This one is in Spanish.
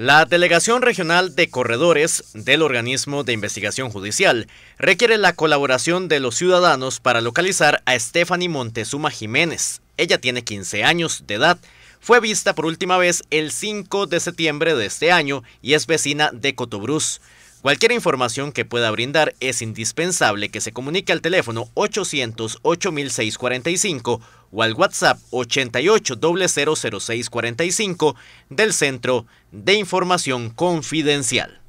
La Delegación Regional de Corredores del Organismo de Investigación Judicial requiere la colaboración de los ciudadanos para localizar a Stephanie Montezuma Jiménez. Ella tiene 15 años de edad, fue vista por última vez el 5 de septiembre de este año y es vecina de Cotobruz. Cualquier información que pueda brindar es indispensable que se comunique al teléfono 800 o al WhatsApp 88 del Centro de Información Confidencial.